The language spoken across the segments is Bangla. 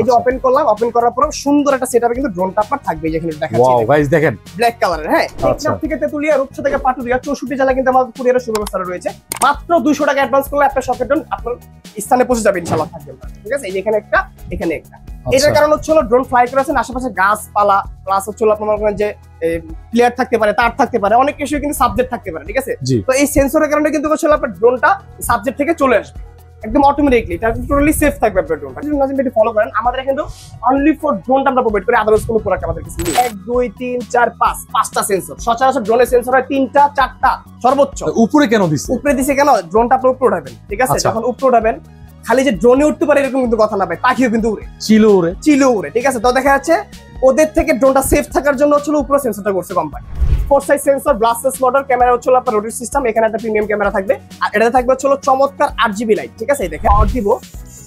এই যে ওপেন আচ্ছা। করলাম ওপেন করার পর সুন্দর একটা সেটআপে কিন্তু ড্রোন টাপার থাকবে যেখানে দেখাচ্ছি গাইস দেখেন ব্ল্যাক কালারের হ্যাঁ টেকনাফ আচ্ছা। থেকে রূপসা থেকে 64 জেলা কিন্তু আমাদের কুরিয়ারের সুব্যবস্থা রয়েছে মাত্র 200 টাকা অ্যাডভান্স করলে আপনার ড্রোন আপনার স্থানে পৌঁছে যাবে ইনশাআল্লাহ থাকবে ঠিক আছে এই এখানে একটা এখানে একটা আচ্ছা। এটার কারণ হচ্ছে হলো ড্রোন ফ্লাই করেছেন আশেপাশে গাছপালা প্লাস হচ্ছে হলো আপনার যে প্লেয়ার থাকতে পারে তার থাকতে পারে অনেক কিছু কিন্তু সাবজেক্ট থাকতে পারে ঠিক আছে তো এই সেন্সরের কারণে কিন্তু হচ্ছে আপনার ড্রোনটা সাবজেক্ট থেকে চলে আসবে একদম অটোমেটিকলি এটা টোটালি সেফ থাকবে আপনার ড্রোনটা যদি নাজিম এটি ফলো করেন আমাদের এখানে অনলি ফর ড্রোনটা আমরা প্রোভাইড করি আদারস কোনো প্রোডাক্ট আমাদের কিছু নেই এক দুই তিন চার পাঁচ পাঁচটা সেন্সর সচরাচর ড্রোনের সেন্সর হয় তিনটা চারটা সর্বোচ্চ মানে উপরে কেন দিছে উপরে দিছে কেন ড্রোনটা আপনার উপরে উঠাবেন ঠিক আছে আচ্ছা। যখন উপরে উঠাবেন খালি যে ড্রোনে উঠতে পারে এরকম কিন্তু কথা না ভাই পাখিও কিন্তু উড়ে চিলো উড়ে চিলো উড়ে ঠিক আছে তো দেখা যাচ্ছে ওদের থেকে ড্রোনটা সেফ থাকার জন্য হচ্ছিল উপরে সেন্সরটা করছে company four size sensor brushless model camera হচ্ছিল আপনার রোডের সিস্টেম এখানে একটা প্রিমিয়াম ক্যামেরা থাকবে আর এটাতে থাকবে হচ্ছিল চমৎকার আট জিবি লাইট ঠিক আছে এই দেখে আট দিব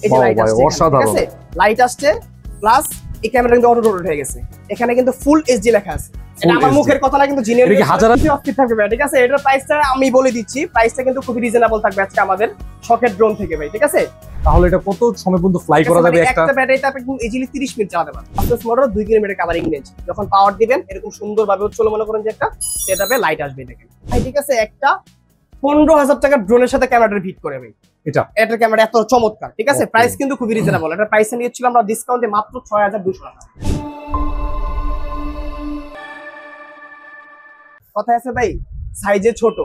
এই যে লাইট আসছে ঠিক আছে লাইট আসছে প্লাস এই ক্যামেরা কিন্তু অটো রোটেট হয়ে গেছে এখানে কিন্তু ফুল এইচডি লেখা আছে আমার মুখের কথা কিন্তু হাজার দুশো থাকবে ঠিক আছে প্রাইসটা আমি বলে দিচ্ছি প্রাইসটা কিন্তু খুবই থাকবে আজকে আমাদের শখের ড্রোন থেকে ঠিক আছে তাহলে এটা করা মানে যাবে একটা মিনিট কিলোমিটার যখন পাওয়ার দিবেন এরকম মনে করেন যে একটা লাইট আসবে ঠিক আছে একটা ড্রোনের সাথে ক্যামেরাটা ফিট এটা ক্যামেরা চমৎকার ঠিক আছে প্রাইস কিন্তু খুবই এটা নিয়েছিল আমরা মাত্র টাকা কথা আছে ভাই সাইজে ছোট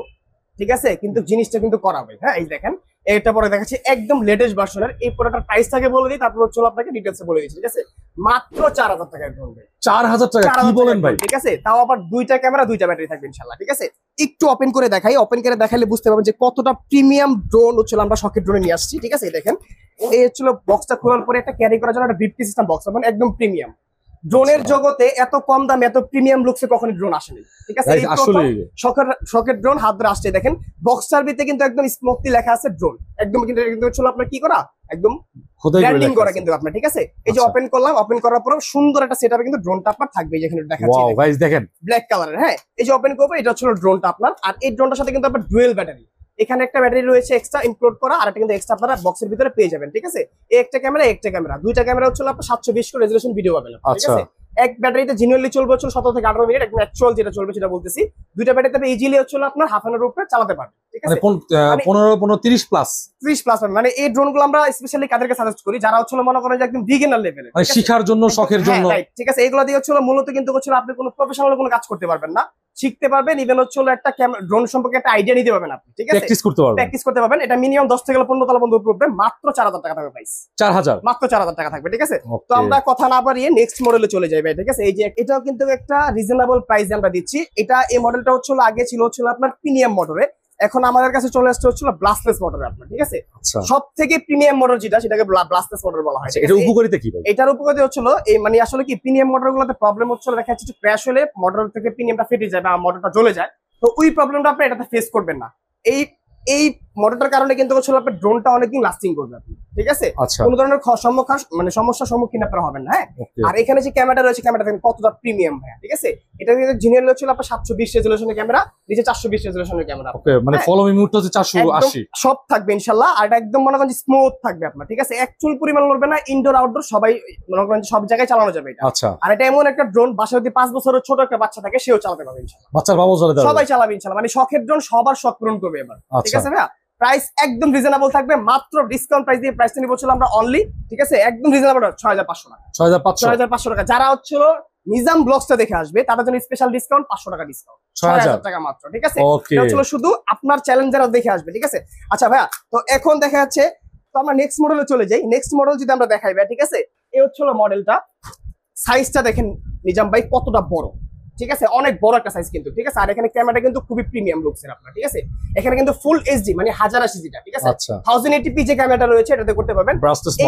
ঠিক আছে কিন্তু জিনিসটা কিন্তু করা করাবে হ্যাঁ এই দেখেন এটা পরে দেখাচ্ছি একদম লেটেস্ট ভার্সনের এই প্রোডাক্টের প্রাইস থাকে বলে দিই তারপর চলো আপনাকে ডিটেলসে বলে দিচ্ছি ঠিক আছে মাত্র চার হাজার টাকা পড়বে চার হাজার টাকা কি বলেন ভাই ঠিক আছে তাও আবার দুইটা ক্যামেরা দুইটা ব্যাটারি থাকবে ইনশাআল্লাহ ঠিক আছে একটু ওপেন করে দেখাই ওপেন করে দেখালে বুঝতে পারবেন যে কতটা প্রিমিয়াম ড্রোন হচ্ছিল আমরা শখের ড্রোনে নিয়ে আসছি ঠিক আছে দেখেন এই হচ্ছিল বক্সটা খোলার পরে একটা ক্যারি করার জন্য একটা ভিপটি সিস্টেম বক্স মানে একদম প্রিমিয়াম ড্রোনের জগতে এত কম দামে এত প্রিমিয়াম লুকসে কখনো ড্রোন আসেনি ঠিক আছে শখের ড্রোন হাত ধরে আসছে দেখেন বক্স সার্ভিতে কিন্তু একদম স্মোকটি লেখা আছে ড্রোন একদম কিন্তু কিন্তু আপনার কি করা একদম কিন্তু আপনার ঠিক আছে এই যে ওপেন আচ্ছা। করলাম ওপেন করার সুন্দর একটা কিন্তু ড্রোনটা আপনার থাকবে যেখানে ব্ল্যাক কালারের হ্যাঁ এই যে ওপেন এটা ড্রোনটা আপনার আর এই ড্রোনটার সাথে কিন্তু আপনার ডুয়েল ব্যাটারি এখানে একটা ব্যাটারি রয়েছে এক্সট্রা ইনক্লুড করা আর একটা কিন্তু এক্সট্রা আপনারা বক্সের ভিতরে পেয়ে যাবেন ঠিক আছে একটা ক্যামেরা একটা ক্যামেরা দুইটা ক্যামেরা হচ্ছে আপনার সাতশো বিশ করে রেজুলেশন ভিডিও পাবেন ঠিক আচ্ছা। আছে এক ব্যাটারিতে জেনুয়ালি চলবে হচ্ছে সতেরো থেকে আঠারো মিনিট একদম অ্যাকচুয়াল যেটা চলবে সেটা বলতেছি দুইটা ব্যাটারিতে ইজিলি হচ্ছে আপনার হাফ অ্যান রুপে চালাতে পারবেন মানে মানে পনেরো পনেরো তিরিশ প্লাস ত্রিশ প্লাস মানে, মানে এই ড্রোন গুলো আমরা স্পেশালি কাদেরকে করি যারা মনে করেন যে শিখার জন্য শখের হ্যাঁ, ঠিক আছে এগুলো দিয়ে মূলত কিন্তু আপনি কোন প্রফেশনাল কোনো কাজ করতে পারবেন না শিখতে পারবেন ইভেন হচ্ছে একটা ড্রোন সম্পর্কে একটা আইডিয়া নিতে পারবেন আপনি প্র্যাকটিস করতে পারবেন এটা মিনিমাম দশ থেকে পনেরো তলা পর্যন্ত উঠবে মাত্র টাকা থাকবে প্রাইস হাজার মাত্র হাজার টাকা থাকবে ঠিক আছে তো আমরা কথা না পারিয়ে নেক্সট মডেলে চলে যাই ভাই ঠিক আছে এই যে এটাও কিন্তু একটা রিজনেবল প্রাইস আমরা দিচ্ছি এটা এই মডেলটা হচ্ছে আগে ছিল হচ্ছে আপনার প্রিমিয়াম মোটরে এখন আমাদের কাছে চলে আসছে হচ্ছিল ব্লাস্টলেস মোটর আপনার ঠিক আছে সব থেকে প্রিমিয়াম মোটর যেটা সেটাকে ব্লাস্টলেস মোটর বলা হয় আচ্ছা, এটা উপকারিতা কি ভাই এটার উপকারিতা হচ্ছিল এই মানে আসলে কি প্রিমিয়াম মোটর গুলোতে প্রবলেম হচ্ছিল দেখা যাচ্ছে ক্র্যাশ হলে মোটর থেকে প্রিমিয়ামটা ফেটে যায় বা মোটরটা জ্বলে যায় তো ওই প্রবলেমটা আপনি এটাতে ফেস করবেন না এই এই মোটরটার কারণে কিন্তু হচ্ছে আপনার ড্রোনটা অনেকদিন লাস্টিং করবে আপনি ঠিক আছে আচ্ছা। কোনো ধরনের মানে সমস্যার সম্মুখীন আপনার হবেন না হ্যাঁ আর এখানে যে ক্যামেরা রয়েছে ক্যামেরা দেখেন কতটা প্রিমিয়াম ভাই ঠিক আছে এটা কিন্তু জিনিয়ার হচ্ছে আপনার সাতশো বিশ রেজুলেশনের ক্যামেরা নিচে চারশো বিশ রেজুলেশনের ক্যামেরা মানে ফলোমি হ্যাঁ। মুহূর্ত হচ্ছে চারশো আশি সব থাকবে ইনশাল্লাহ আর এটা একদম মনে করেন স্মুথ থাকবে আপনার ঠিক আছে একচুয়াল পরিমাণ লড়বে না ইনডোর আউটডোর সবাই মনে করেন সব জায়গায় চালানো যাবে এটা আচ্ছা আর এটা এমন একটা ড্রোন বাসা যদি পাঁচ বছরের ছোট একটা বাচ্চা থাকে সেও চালাতে পারবে ইনশাল্লাহ বাচ্চার বাবাও চালাতে সবাই চালাবে ইনশাল্লাহ মানে শখের ড্রোন সবার শখ পূরণ করবে এবার ঠিক আচ্ছা। আছে ভাইয়া প্রাইস একদম রিজনেবল থাকবে মাত্র ডিসকাউন্ট প্রাইস দিয়ে প্রাইস নিয়ে বলছিলাম আমরা অনলি ঠিক আছে একদম রিজনেবল ছয় হাজার পাঁচশো টাকা ছয় হাজার পাঁচশো টাকা যারা হচ্ছিল নিজাম ব্লগসটা দেখে আসবে তাদের জন্য স্পেশাল ডিসকাউন্ট পাঁচশো টাকা ডিসকাউন্ট ছয় হাজার টাকা মাত্র ঠিক আছে হচ্ছিল শুধু আপনার চ্যালেঞ্জ দেখে আসবে ঠিক আছে আচ্ছা ভাইয়া তো এখন দেখা যাচ্ছে তো আমরা নেক্সট মডেলে চলে যাই নেক্সট মডেল যদি আমরা দেখাই ভাই ঠিক আছে এ হচ্ছিল মডেলটা সাইজটা দেখেন নিজাম ভাই কতটা বড় ঠিক আছে অনেক বড় একটা সাইজ কিন্তু ঠিক আছে আর এখানে ক্যামেরাটা কিন্তু খুবই প্রিমিয়াম লুকসের আপনার ঠিক আছে এখানে কিন্তু ফুল এইচডি মানে হাজার আশি জিটা ঠিক আছে থাউজেন্ড এইটি পি যে ক্যামেরাটা রয়েছে এটাতে করতে পারবেন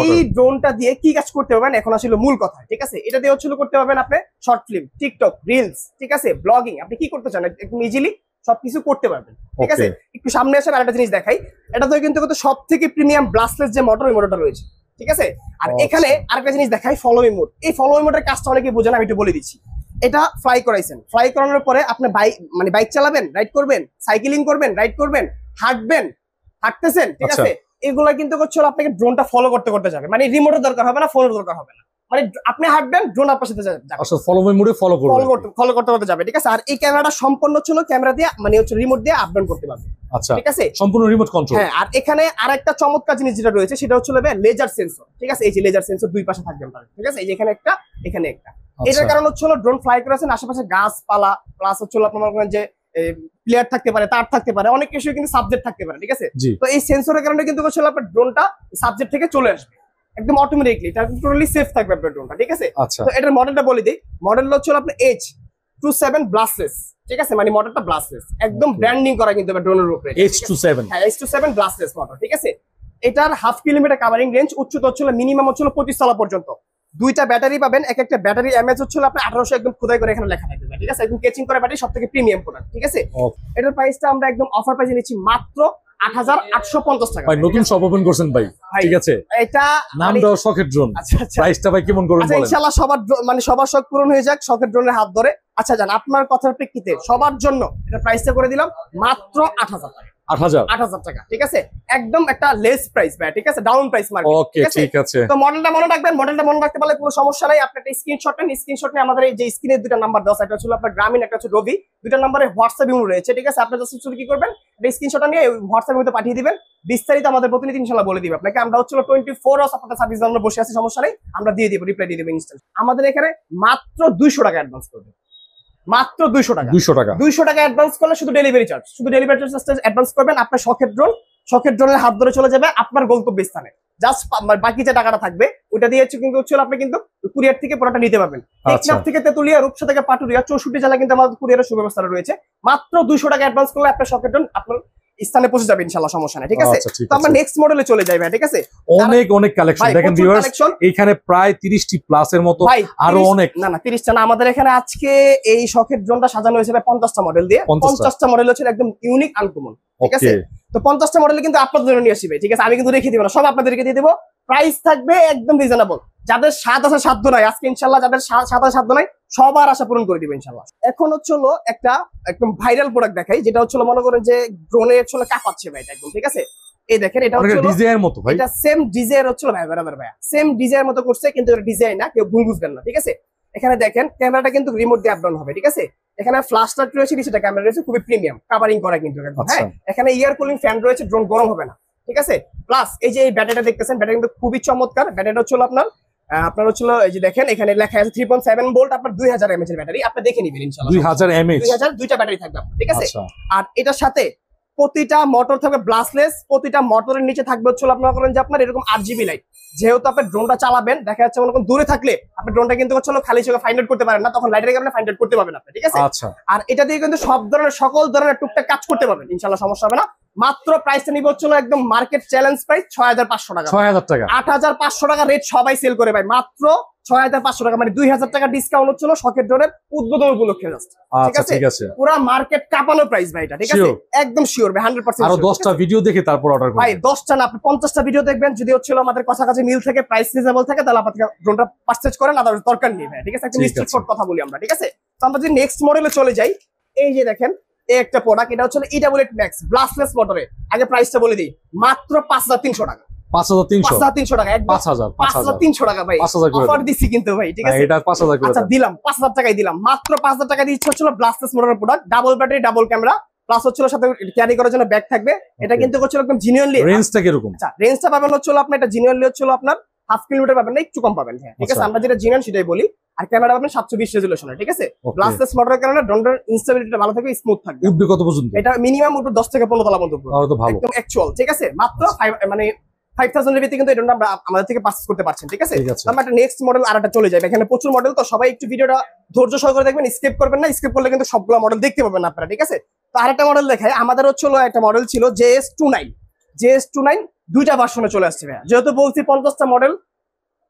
এই ড্রোনটা দিয়ে কি কাজ করতে পারবেন এখন আসলে মূল কথা ঠিক আছে এটা দিয়ে হচ্ছিল করতে পারবেন আপনি শর্ট ফিল্ম টিকটক রিলস ঠিক আছে ব্লগিং আপনি কি করতে চান একদম ইজিলি সবকিছু করতে পারবেন ঠিক আছে একটু সামনে আসেন আরেকটা জিনিস দেখাই এটা তো কিন্তু সব থেকে প্রিমিয়াম ব্লাস্টলেস যে মোটর ওই মোটরটা রয়েছে ঠিক আছে আর আচ্ছা। এখানে আরেকটা জিনিস দেখাই ফলোয়িং মোড এই ফলোয়িং মোডের কাজটা অনেকে বোঝেন আমি একটু বলে দিচ্ছি এটা ফ্রাই করাইছেন ফ্রাই করানোর পরে আপনি বাইক মানে বাইক চালাবেন রাইড করবেন সাইকেলিং করবেন রাইড করবেন হাঁটবেন হাঁটতেছেন ঠিক আচ্ছা। আছে এগুলা কিন্তু হচ্ছে আপনাকে ড্রোনটা ফলো করতে করতে যাবে মানে রিমোটের দরকার হবে না ফোনের দরকার হবে না মানে আপনি হাঁটবেন ড্রোন আপনার সাথে আচ্ছা ফলো বাই মোডে ফলো করবে ফলো করতে ফলো করতে করতে যাবে ঠিক আছে আর এই ক্যামেরাটা সম্পূর্ণ ছিল ক্যামেরা দিয়ে মানে হচ্ছে রিমোট দিয়ে আপ করতে পারবে আচ্ছা ঠিক আছে সম্পূর্ণ রিমোট কন্ট্রোল হ্যাঁ আর এখানে আরেকটা চমৎকার জিনিস যেটা রয়েছে সেটা হচ্ছে লেজার সেন্সর ঠিক আছে এই যে লেজার সেন্সর দুই পাশে থাকবে ঠিক আছে এই যে এখানে একটা এখানে একটা এটার আচ্ছা। কারণ হচ্ছে হলো ড্রোন ফ্লাই করেছেন আশেপাশে গাছপালা প্লাস হচ্ছে হলো আপনার যে প্লেয়ার থাকতে পারে তার থাকতে পারে অনেক কিছু কিন্তু সাবজেক্ট থাকতে পারে ঠিক আছে তো এই সেন্সরের কারণে কিন্তু হচ্ছে আপনার ড্রোনটা সাবজেক্ট থেকে চলে আসবে একদম অটোমেটিকলি এটা টোটালি সেফ থাকবে আপনার ড্রোনটা ঠিক আছে আচ্ছা। তো এটার মডেলটা বলে দিই মডেলটা হচ্ছে হলো আপনার এইচ টু সেভেন ব্লাসেস ঠিক আছে মানে মডেলটা ব্লাসেস একদম ব্র্যান্ডিং করা কিন্তু ড্রোনের উপরে এইচ টু সেভেন হ্যাঁ H two seven brushless model ঠিক আছে এটার হাফ কিলোমিটার কাভারিং রেঞ্জ উচ্চতা হচ্ছিল মিনিমাম হচ্ছিল পঁচিশ তলা পর্যন্ত দুইটা ব্যাটারি পাবেন এক একটা ব্যাটারি এমএচ হচ্ছে আপনার আঠারোশো একদম খোদাই করে এখানে লেখা থাকবে ঠিক আছে একদম কেচিং করা ব্যাটারি সব থেকে প্রিমিয়াম প্রোডাক্ট ঠিক আছে এটার প্রাইসটা আমরা একদম অফার প্রাইসে নিচ্ছি মাত্র আট হাজার আটশো পঞ্চাশ টাকা করছেন ভাই ঠিক আছে এটা নাম ড্রোন মানে- আচ্ছা, আচ্ছা। আচ্ছা, ইনশাআল্লাহ সবার মানে সবার শখ পূরণ হয়ে যাক ড্রোনের হাত ধরে আচ্ছা জান আপনার কথার প্রেক্ষিতে সবার জন্য এটা প্রাইসটা করে দিলাম মাত্র আট হাজার টাকা আট হাজার টাকা ঠিক আছে একদম একটা লেস প্রাইস ঠিক আছে ডাউন প্রাইস মনে রাখবেন মনে রাখতে পারলে সমস্যা নাই আমাদের দুটো নাম্বার একটা গ্রামীণ একটা নাম্বারে রয়েছে ঠিক আছে কি করবেন নিয়ে হোয়াটসঅ্যাপ মধ্যে পাঠিয়ে বিস্তারিত আমাদের বলে দিবে আপনাকে আমরা টোয়েন্টি ফোর সার্ভিস বসে সমস্যা আমরা দিয়ে দিয়ে আমাদের এখানে মাত্র দুইশো টাকা অ্যাডভান্স করবে মাত্র দুইশো টাকা দুইশো টাকা দুইশো টাকা অ্যাডভান্স করলে শুধু ডেলিভারি চার্জ শুধু ডেলিভারি চার্জ অ্যাডভান্স করবেন আপনার শখের ড্রোন শখের ড্রোনের হাত ধরে চলে যাবে আপনার গন্তব্য স্থানে জাস্ট মানে বাকি যে টাকাটা থাকবে ওটা দিয়ে কিন্তু হচ্ছে আপনি কিন্তু কুরিয়ার থেকে পুরোটা নিতে পারবেন আচ্ছা। টেকনাফ থেকে তেতুলিয়া রূপসা থেকে পাটুরিয়া চৌষট্টি জেলা কিন্তু আমাদের কুরিয়ারের সুব্যবস্থা রয়েছে মাত্র দুইশো টাকা অ্যাডভান্স করলে আপনার শখের ড্রোন আপনার স্থানে পৌঁছে যাবে ইনশাআল্লাহ সমস্যা নাই ঠিক আছে আচ্ছা, তো আমরা নেক্সট মডেলে চলে যাই ভাই ঠিক আছে অনেক অনেক কালেকশন দেখেন ভিউয়ার্স এখানে প্রায় 30 টি প্লাস এর মতো আরো অনেক না না 30 টা না আমাদের এখানে আজকে এই শখের ড্রোনটা সাজানো হয়েছে ভাই টা মডেল দিয়ে 50 টা মডেল হচ্ছে একদম ইউনিক আনকমন ঠিক আছে তো 50 টা মডেল কিন্তু আপনাদের জন্য নিয়ে আসবে ঠিক আছে আমি কিন্তু রেখে দিব না সব আপনাদেরকে দিয়ে দেব প্রাইস থাকবে একদম রিজনেবল যাদের সাত আসা সাধ্য নাই আজকে ইনশাল্লাহ যাদের সাত আসা সাধ্য নাই সবার আশা পূরণ করে দিবে ইনশাল্লাহ এখন হচ্ছে হলো একটা একদম ভাইরাল প্রোডাক্ট দেখাই যেটা হচ্ছিল মনে করেন যে ড্রোনে হচ্ছে কাঁপাচ্ছে ভাই একদম ঠিক আছে এই দেখেন এটা হচ্ছে ডিজাইনের মতো ভাই এটা সেম ভাই বরাবর ভাই সেম ডিজাইনের মতো করছে কিন্তু এটা ডিজাইন না কেউ ভুল বুঝবেন না ঠিক আছে এখানে দেখেন ক্যামেরাটা কিন্তু রিমোট দিয়ে আপডাউন হবে ঠিক আছে এখানে ফ্ল্যাশ লাইট রয়েছে সেটা ক্যামেরা রয়েছে খুবই প্রিমিয়াম কাভারিং করা কিন্তু হ্যাঁ আচ্ছা। এখানে ইয়ার কুলিং ফ্যান রয়েছে ড্রোন গরম হবে না ঠিক আছে প্লাস এই যে এই ব্যাটারিটা দেখতেছেন ব্যাটারি কিন্তু খুবই চমৎকার ব্যাটারিটা হচ্ছিল আপনার আপনার হচ্ছিল এই যে দেখেন এখানে লেখা আছে থ্রি পয়েন্ট সেভেন ভোল্ট আপনার দুই হাজার এমএচ এর ব্যাটারি আপনি দেখে নিবেন ইনশাল্লাহ দুই হাজার এমএচ দুইটা ব্যাটারি থাকবে ঠিক আছে আচ্ছা। আর এটার সাথে প্রতিটা মোটর থাকবে ব্লাসলেস প্রতিটা মোটরের নিচে থাকবে হচ্ছে আপনারা করেন যে আপনার এরকম আট জিবি লাইট যেহেতু আপনি ড্রোনটা চালাবেন দেখা যাচ্ছে মনে দূরে থাকলে আপনি ড্রোনটা কিন্তু হচ্ছে খালি চোখে ফাইন্ড আউট করতে পারেন না তখন লাইটের কারণে ফাইন্ড আউট করতে পারবেন আপনি ঠিক আছে আচ্ছা। আর এটা দিয়ে কিন্তু সব ধরনের সকল ধরনের টুকটাক কাজ করতে পারবেন ইনশাল্লাহ সমস্যা হবে না মাত্র প্রাইসটা নিব হচ্ছিল একদম মার্কেট চ্যালেঞ্জ প্রাইস ছয় হাজার পাঁচশো টাকা ছয় হাজার টাকা আট হাজার পাঁচশো টাকা রেট সবাই সেল করে ভাই মাত্র ছয় হাজার পাঁচশো টাকা মানে দুই হাজার টাকা হচ্ছিল উদ্বোধন উপলক্ষে আচ্ছা, একদম ভিডিও দেখে ভাই দশটা ভিডিও দেখবেন যদি কাছাকাছি মিল থেকে প্রাইস থাকে তাহলে ঠিক আছে কথা বলি আমরা ঠিক আছে আমরা যদি নেক্সট চলে যাই এই যে দেখেন এই একটা প্রোডাক্ট এটা হচ্ছে e আগে প্রাইসটা বলে দিই মাত্র পাঁচ হাজার তিনশো টাকা পাঁচ হাজার টাকায় হ্যাঁ, আচ্ছা, দিলাম মাত্র পাঁচ হাজার টাকা ডাবল ব্যাটারি ডাবল ক্যামেরা সাথে করার জন্য ব্যাগ থাকবে এটা কিন্তু জিনিয়নলি আচ্ছা, আপনার হাফ কিলোমিটার পাবেন না একটু কম পাবেন ঠিক আছে আচ্ছা। আমরা যেটা সেটাই বলি আর ক্যামেরা সাতশো বিশ ঠিক আছে ভালো স্মুথ থাকবে কত পর্যন্ত এটা মিনিমাম দশ থেকে পনেরো একদম ঠিক আছে মাত্র মানে মডেল দেখতে পাবেন আপনারা ঠিক আছে তো মডেল দেখায় আমাদের একটা মডেল ছিল S two nine two nine দুইটা ভার্সনে চলে আসছে যেহেতু বলছি পঞ্চাশটা মডেল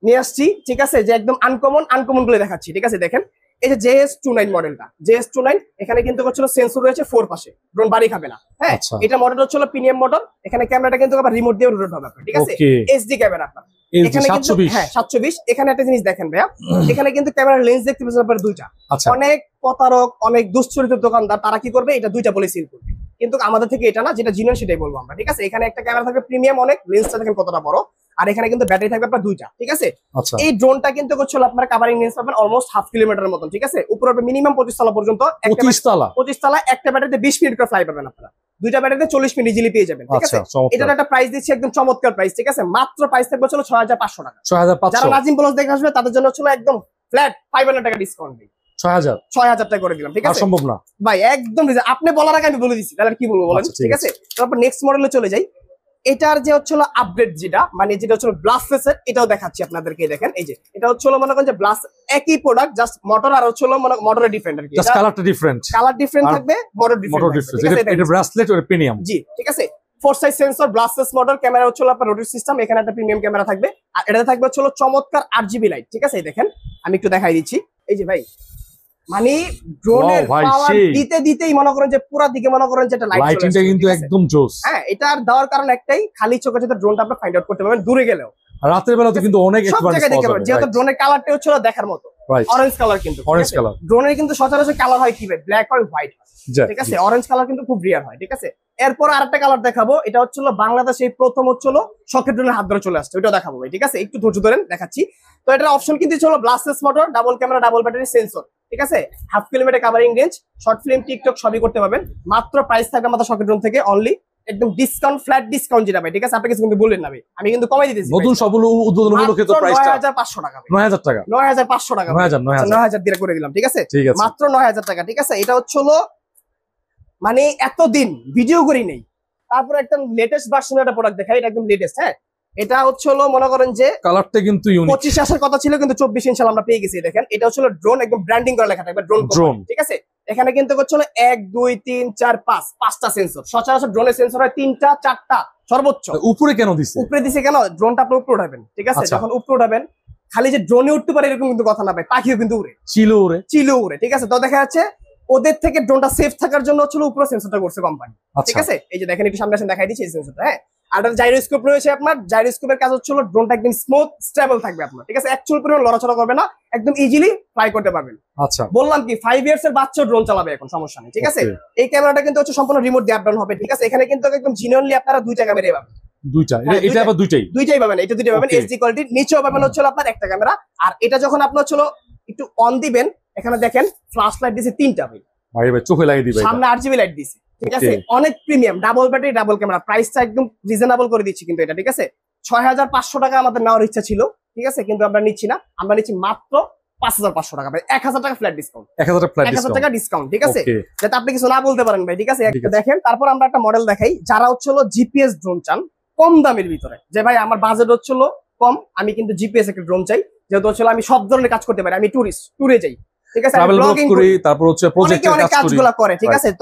নিয়ে আসছি ঠিক আছে যে একদম আনকমন আনকমন গুলো দেখাচ্ছি ঠিক আছে দেখেন এই যে জেএস টু নাইন মডেলটা জেএস টু নাইন এখানে কিন্তু হচ্ছিল সেন্সর রয়েছে ফোর পাশে ড্রোন বাড়ি খাবে না হ্যাঁ আচ্ছা। এটা মডেল হচ্ছিল প্রিমিয়াম মডেল এখানে ক্যামেরাটা কিন্তু আবার রিমোট দিয়ে রোটেট হবে ঠিক আছে ক্যামেরা আপনার হ্যাঁ, একটা জিনিস দেখেন ভাইয়া এখানে কিন্তু লেন্স দেখতে দুইটা আচ্ছা। অনেক প্রতারক অনেক দোকানদার তারা কি করবে এটা দুইটা বলে সিল করবে কিন্তু আমাদের থেকে এটা না যেটা জিনিয়ান সেটাই বলবো আমরা ঠিক আছে এখানে একটা ক্যামেরা থাকবে প্রিমিয়াম অনেক লেন্সটা দেখেন কতটা বড় আর এখানে কিন্তু ব্যাটারি থাকবে আপনার দুইটা ঠিক আছে আচ্ছা। এই ড্রোনটা কিন্তু হচ্ছিল আপনার কাভারিং রেঞ্জ পাবেন অলমোস্ট হাফ কিলোমিটার মতন ঠিক আছে উপরে মিনিমাম পঁচিশ তলা পর্যন্ত পঁচিশ তলা একটা ব্যাটারিতে বিশ মিনিট করে ফ্লাই পাবেন আপনারা আচ্ছা, চমৎকার প্রাইস ঠিক আছে মাত্র প্রাইস ছয় হাজার পাঁচশো যারা নাজিম দেখে আসবে তাদের জন্য ছিল একদম ফাইভ টাকা ডিসকাউন্ট আপনি বলার আগে আমি বলে দিচ্ছি তাহলে কি বলবো বলেন আচ্ছা, ঠিক আছে তারপর নেক্সট চলে যাই এটার যে হচ্ছে আপডেট যেটা মানে যেটা হচ্ছে ফেসের এটাও দেখাচ্ছি আপনাদেরকে দেখেন এই যে এটা হচ্ছে মনে করেন যে ব্লাস একই প্রোডাক্ট জাস্ট মোটর আর হচ্ছে মানে মোটরের ডিফারেন্ট আর কি জাস্ট কালারটা ডিফারেন্ট কালার ডিফারেন্ট থাকবে মোটর ডিফারেন্ট এটা ব্রেসলেট আর প্রিমিয়াম জি ঠিক আছে four size sensor brushless motor camera হচ্ছে আপনার রোটেট সিস্টেম এখানে একটা প্রিমিয়াম ক্যামেরা থাকবে আর এটাতে থাকবে হচ্ছিল চমৎকার আর জিবি লাইট ঠিক আছে দেখেন আমি একটু দেখাই দিচ্ছি এই যে ভাই মানে ড্রোনের পাওয়ার দিতে দিতেই মনে করেন যে পুরো দিকে মনে করেন যে এটা লাইটিংটা কিন্তু একদম জোস হ্যাঁ এটা দেওয়ার কারণ একটাই খালি চোখে যেটা ড্রোনটা আপনি ফাইন্ড আউট করতে পারবেন দূরে গেলেও রাতের বেলা তো কিন্তু অনেক এক্সপার্টস পাওয়া যাবে যেহেতু ড্রোনের কালারটা হচ্ছে দেখার মতো অরেঞ্জ কালার কিন্তু অরেঞ্জ কালার ড্রোনের কিন্তু সচরাচর কালার হয় কি ব্ল্যাক আর হোয়াইট ঠিক আছে অরেঞ্জ কালার কিন্তু খুব রিয়ার হয় ঠিক আছে এরপর আরেকটা কালার দেখাবো এটা হচ্ছিল বাংলাদেশে প্রথম হচ্ছিল সকেট ড্রোনের হাত ধরে চলে আসছে ওইটা দেখাবো ঠিক আছে একটু ধৈর্য ধরেন দেখাচ্ছি তো এটার অপশন কিন্তু ছিল brushless motor double camera double battery sensor ঠিক আছে half kilometre covering range short film TikTok সবই করতে পারবেন মাত্র প্রাইস থাকবে আমাদের সকেট রুম থেকে অনলি একদম ডিসকাউন্ট ফ্ল্যাট ডিসকাউন্ট যেটা ভাই ঠিক আছে আপনি কিছু কিন্তু বললেন না ভাই আমি কিন্তু কমাই দিতেছি নতুন সবগুলো উদ্বোধন হলো তো প্রাইস 9500 টাকা 9000 টাকা 9500 টাকা 9000 9000 আচ্ছা, দিয়ে করে দিলাম ঠিক আছে মাত্র 9000 টাকা ঠিক আছে এটা হচ্ছে হলো মানে এতদিন ভিডিও করি নেই তারপর একদম লেটেস্ট ভার্সনের একটা প্রোডাক্ট দেখাই এটা একদম লেটেস্ট হ্যাঁ এটা হচ্ছে হলো মনে করেন যে কালারটা কিন্তু পঁচিশ আসার কথা ছিল কিন্তু চব্বিশ ইনশাল আমরা পেয়ে গেছি দেখেন এটা হচ্ছে ড্রোন একদম ব্র্যান্ডিং করা লেখা থাকবে ড্রোন ড্রোন ঠিক আছে এখানে কিন্তু করছে হলো এক দুই তিন চার পাঁচ পাঁচটা সেন্সর সচরাচর ড্রোনের সেন্সর হয় তিনটা চারটা সর্বোচ্চ উপরে কেন দিছে উপরে দিছে কেন ড্রোনটা আপনি উপরে উঠাবেন ঠিক আছে আচ্ছা। যখন উপরে উঠাবেন খালি যে ড্রোনে উঠতে পারে এরকম কিন্তু কথা না ভাই পাখিও কিন্তু উড়ে চিলো উড়ে চিলো উড়ে ঠিক আছে তো দেখা যাচ্ছে ওদের থেকে ড্রোনটা সেফ থাকার জন্য হচ্ছে উপরে সেন্সরটা করছে কোম্পানি আচ্ছা। ঠিক আছে এই যে দেখেন একটু সামনে আসেন দেখাই দিচ্ছি সেন্সরটা হ্যাঁ আর জাইরোস্কোপ রয়েছে আপনার জাইরোস্কোপের কাজ হচ্ছে ড্রোনটা একদম স্মুথ স্টেবল থাকবে আপনার ঠিক আছে অ্যাকচুয়াল পরিমাণ লড়াচড়া করবে না একদম ইজিলি ফ্লাই করতে পারবেন আচ্ছা বললাম কি ফাইভ ইয়ার্স এর বাচ্চা ড্রোন চালাবে এখন সমস্যা নেই ঠিক আছে এই ক্যামেরাটা কিন্তু হচ্ছে সম্পূর্ণ রিমোট দিয়ে আপডাউন হবে ঠিক আছে এখানে কিন্তু একদম জিনিয়নলি আপনারা দুইটা ক্যামেরা পাবেন দুইটা হ্যাঁ, দুইটাই দুইটাই পাবেন দুইটাই পাবেন আপনার একটা ক্যামেরা আর এটা যখন আপনার ছিল একটু অন দিবেন এখানে দেখেন ফ্লাশ লাইট দিছে তিনটা ভাই ভাই ভাই চোখে লাগিয়ে দিবে সামনে আরজিবি লাইট দিছে ঠিক আছে অনেক premium double battery double camera প্রাইসটা একদম রিজনেবল করে দিচ্ছি কিন্তু এটা ঠিক আছে ছয় হাজার পাঁচশো টাকা আমাদের নেওয়ার ইচ্ছা ছিল ঠিক আছে কিন্তু আমরা নিচ্ছি না আমরা নিচ্ছি মাত্র পাঁচ হাজার 1000 টাকা ফ্ল্যাট এক হাজার টাকা ফ্ল্যাট ডিসকাউন্ট এক হাজার টাকা ডিসকাউন্ট ঠিক আছে যাতে আপনি কিছু না বলতে পারেন ভাই ঠিক আছে দেখেন তারপর আমরা একটা মডেল দেখাই যারা হচ্ছে হলো জিপিএস ড্রোন চান কম দামের ভিতরে যে ভাই আমার বাজেট হচ্ছিল কম আমি কিন্তু জিপিএস একটা ড্রোন চাই যেহেতু হচ্ছিল আমি সব ধরনের কাজ করতে পারি আমি ট্যুরিস্ট ট্যুরে যাই ঠিক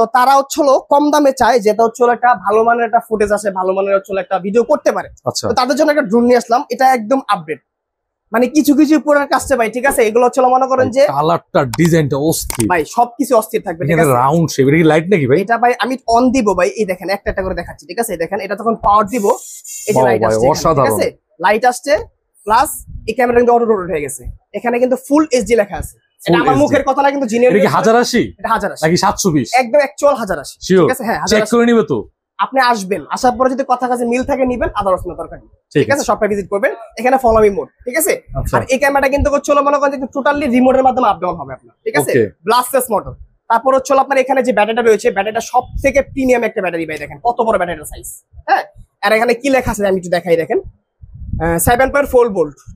তো তারা হচ্ছে কম দামে চায় যেটা হচ্ছে ভালো মানের একটা ফুটেজ ভালো মানের হচ্ছে একটা ভিডিও করতে পারে আচ্ছা। তো তাদের জন্য একটা ড্রোন নিয়ে আসলাম এটা একদম আপডেট মানে কিছু কিছু আছে এগুলো হচ্ছে মনে করেন যে ভাই সবকিছু অস্থির থাকবে রাউন্ড লাইট নাকি ভাই এটা ভাই আমি অন ভাই এই দেখেন একটা একটা করে দেখাচ্ছি ঠিক আছে দেখেন এটা তখন পাওয়ার লাইট আসছে লাইট আসছে প্লাস এই ক্যামেরা কিন্তু অটো হয়ে গেছে এখানে কিন্তু ফুল এইচডি লেখা আছে আমার মুখের কথা কিন্তু হাজার আশি হাজার আশি সাতশো বিশ একদম অ্যাকচুয়াল হাজার আশি হ্যাঁ, আপনি আসবেন আসার পরে যদি কথা কাছে মিল থাকে নিবেন আদালত না দরকার ঠিক আছে শপে ভিজিট করবেন এখানে ফলো মি মোড ঠিক আছে আচ্ছা। আর এই ক্যামেরাটা কিন্তু হচ্ছে মনে করেন টোটালি রিমোটের মাধ্যমে আপডাউন হবে আপনার ঠিক আছে ব্লাস্টলেস মোটর তারপর হচ্ছে আপনার এখানে যে ব্যাটারিটা রয়েছে ব্যাটারিটা সব থেকে প্রিমিয়াম একটা ব্যাটারি ভাই দেখেন কত বড় ব্যাটারিটা সাইজ হ্যাঁ আর এখানে কি লেখা আছে আমি একটু দেখাই দেখেন সেভেন পয়েন্ট ফোর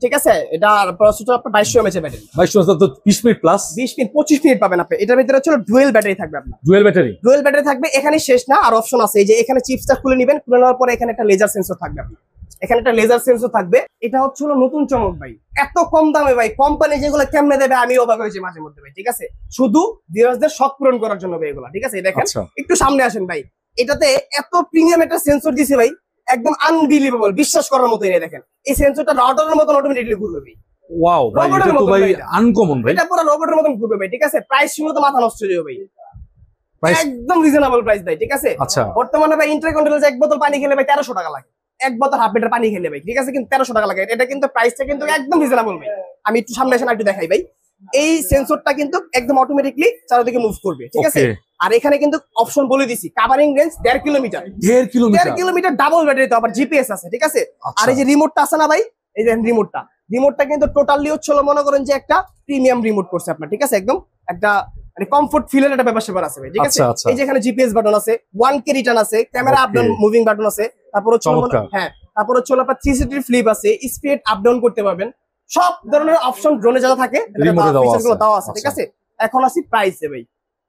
ঠিক আছে এটা বিশ মিনিট প্লাস বিশ মিনিট পঁচিশ মিনিট পাবেন আপনি এটার ভিতরে হচ্ছে ডুয়েল ব্যাটারি থাকবে আপনার ডুয়েল ব্যাটারি ডুয়েল ব্যাটারি থাকবে এখানে শেষ না আর অপশন আছে যে এখানে খুলে খুলে নেওয়ার এখানে একটা লেজার সেন্সর থাকবে এখানে একটা লেজার সেন্সর থাকবে এটা হচ্ছে নতুন চমক ভাই এত কম দামে ভাই কোম্পানি যেগুলো কেমনে দেবে আমি অবাক হয়েছি মাঝে মধ্যে ভাই ঠিক আছে শুধু শখ পূরণ করার জন্য ঠিক আছে দেখেন আচ্ছা। একটু সামনে আসেন ভাই এটাতে এত প্রিমিয়াম একটা সেন্সর দিছে ভাই একদম আনবিলিভেবল বিশ্বাস করার মতো এটা দেখেন এই সেন্সরটা রডারের মতন অটোমেটিকলি ঘুরবে ভাই ওয়াও ভাই এটা তো ভাই আনকমন ভাই এটা পুরো রোবটের মতো ঘুরবে ভাই ঠিক আছে প্রাইস শুনে তো মাথা নষ্ট হয়ে যাবে ভাই একদম রিজনেবল প্রাইস ভাই ঠিক আছে আচ্ছা। বর্তমানে ভাই ইন্টারকন্টিনেন্টাল এক বোতল পানি খেলে ভাই 1300 টাকা লাগে এক বোতল হাফ লিটার পানি খেলে ভাই ঠিক আছে কিন্তু 1300 টাকা লাগে এটা কিন্তু প্রাইসটা কিন্তু একদম রিজনেবল ভাই আমি একটু সামনে এসে একটু দেখাই ভাই এই সেন্সরটা কিন্তু একদম অটোমেটিকলি চারিদিকে মুভ করবে ঠিক আছে আর এখানে কিন্তু অপশন বলে দিছি কাভারিং রেঞ্জ দেড় কিলোমিটার দেড় কিলোমিটার দেড় কিলোমিটার ডাবল তো আবার জিপিএস আছে ঠিক আছে আচ্ছা। আর এই যে রিমোটটা আছে না ভাই এই যে রিমোটটা রিমোটটা কিন্তু টোটালি হচ্ছিল মনে করেন যে একটা প্রিমিয়াম রিমোট করছে আপনার ঠিক আছে একদম একটা মানে কমফোর্ট ফিলের একটা ব্যাপার স্যাপার আছে ঠিক আছে আচ্ছা, আচ্ছা। এই যে এখানে জিপিএস বাটন আছে ওয়ান কে রিটার্ন আছে camera up down moving button আছে তারপর হচ্ছে হ্যাঁ তারপর হচ্ছে আপনার থ্রি সিটি ফ্লিপ আছে স্পিড আপ ডাউন করতে পারবেন সব ধরনের অপশন ড্রোনে যারা থাকে তাও আছে ঠিক আছে এখন আসি প্রাইসে ভাই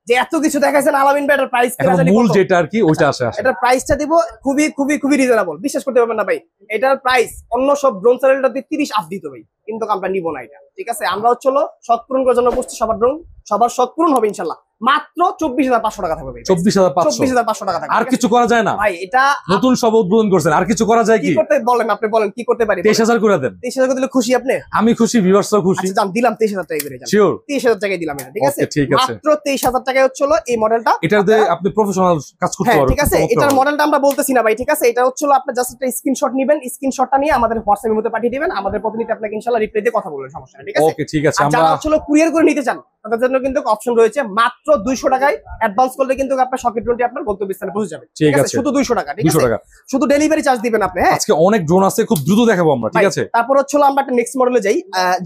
যে এত কিছু দেখাইছেন আলামিন ভাই এটার প্রাইস মূল যেটা আর কি ওইটা আসে এটার প্রাইসটা দিব খুবই খুবই খুবই রিজনেবল বিশ্বাস করতে পারবেন না ভাই এটার প্রাইস অন্য সব ব্রোঞ্জ চ্যানেলটাতে তিরিশ আফ দিত ভাই কিন্তু আমরা নিব না এটা ঠিক আছে আমরা হচ্ছে হলো সৎ পূরণ করার জন্য বসছি সবার ড্রোন সবার শখ পূরণ হবে ইনশাল্লাহ মাত্র চব্বিশ হাজার পাঁচশো টাকা থাকবে চব্বিশ হাজার চব্বিশ হাজার পাঁচশো টাকা আর কিছু করা যায় না ভাই এটা নতুন সব উদ্বোধন করছেন আর কিছু করা যায় কি করতে বলেন আপনি বলেন কি করতে পারি তেইশ হাজার করে দেন তেইশ হাজার দিলে খুশি আপনি আমি খুশি বিভার্স খুশি দাম আচ্ছা, দিলাম তেইশ হাজার টাকা করে শিওর তেইশ হাজার টাকায় দিলাম ঠিক আছে ঠিক আছে মাত্র তেইশ হাজার টাকায় হচ্ছিল এই মডেলটা এটা দিয়ে আপনি প্রফেশনাল কাজ করতে হ্যাঁ, পারবেন ঠিক আছে এটার মডেলটা আমরা বলতেছি না ভাই ঠিক আছে এটা হচ্ছিল আপনি জাস্ট একটা স্ক্রিনশট নেবেন স্ক্রিনশটটা নিয়ে আমাদের হোয়াটসঅ্যাপের মধ্যে পাঠিয়ে দিবেন আমাদের প্রতিনিধি আপনাকে ইনশাআল্লাহ রিপ্লাই দিয়ে কথা বলবেন সমস্যা নেই ঠিক আছে ওকে ঠিক আছে আমরা হচ্ছিল কুরিয়ার করে নিতে চান তাদের জন্য কিন্তু অপশন রয়েছে মাত্র দুইশো টাকায় অ্যাডভান্স করলে কিন্তু আপনার সকেট ড্রোনটি আপনার গন্তব্য স্থানে পৌঁছে যাবে ঠিক আছে শুধু দুইশো টাকা ঠিক টাকা শুধু ডেলিভারি চার্জ দিবেন আপনি হ্যাঁ আজকে অনেক ড্রোন আছে খুব দ্রুত দেখাবো আমরা ঠিক আছে তারপর হচ্ছে আমরা একটা নেক্সট মডেলে যাই